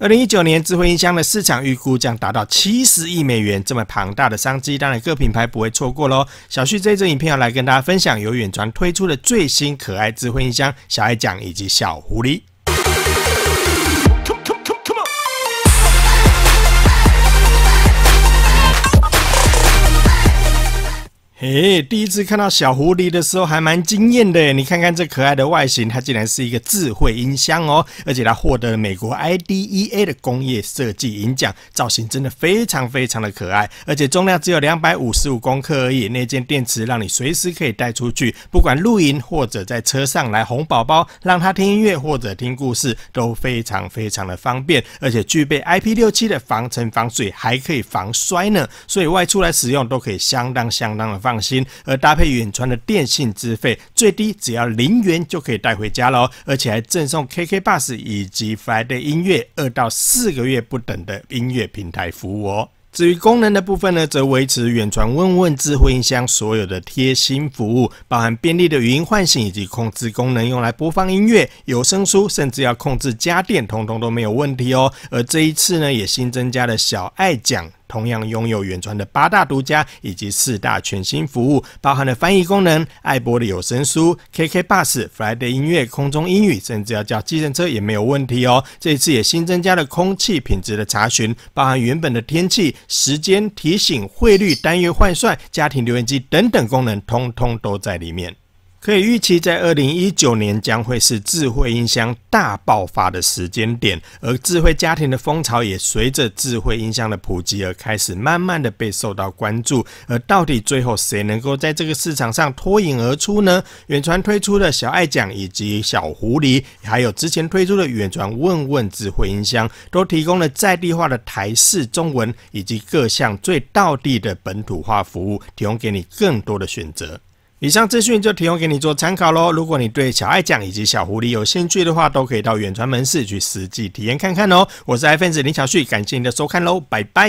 二零一九年智慧音箱的市场预估将达到七十亿美元，这么庞大的商机，当然各品牌不会错过喽。小旭这支影片要来跟大家分享由远传推出的最新可爱智慧音箱小爱讲以及小狐狸。诶，第一次看到小狐狸的时候还蛮惊艳的。你看看这可爱的外形，它竟然是一个智慧音箱哦！而且它获得了美国 I D E A 的工业设计银奖，造型真的非常非常的可爱。而且重量只有两百五十五克而已，那件电池让你随时可以带出去，不管露营或者在车上来哄宝宝，让他听音乐或者听故事都非常非常的方便。而且具备 I P 六七的防尘防水，还可以防摔呢，所以外出来使用都可以相当相当的方。放心，而搭配远传的电信资费，最低只要零元就可以带回家喽，而且还赠送 KK Bus 以及 Friday 音乐二到四个月不等的音乐平台服务哦。至于功能的部分呢，则维持远传问问智慧音箱所有的贴心服务，包含便利的语音唤醒以及控制功能，用来播放音乐、有声书，甚至要控制家电，通通都没有问题哦。而这一次呢，也新增加了小爱讲。同样拥有原传的八大独家以及四大全新服务，包含了翻译功能、爱播的有声书、KK Bus、f a y 的音乐、空中英语，甚至要叫计程车也没有问题哦。这一次也新增加了空气品质的查询，包含原本的天气、时间提醒、汇率单月换算、家庭留言机等等功能，通通都在里面。可以预期，在二零一九年将会是智慧音箱大爆发的时间点，而智慧家庭的风潮也随着智慧音箱的普及而开始慢慢的被受到关注。而到底最后谁能够在这个市场上脱颖而出呢？远传推出的小爱讲以及小狐狸，还有之前推出的远传问问智慧音箱，都提供了在地化的台式中文以及各项最到地的本土化服务，提供给你更多的选择。以上资讯就提供给你做参考喽。如果你对小爱酱以及小狐狸有兴趣的话，都可以到远传门市去实际体验看看哦。我是爱分子林小旭，感谢您的收看喽，拜拜。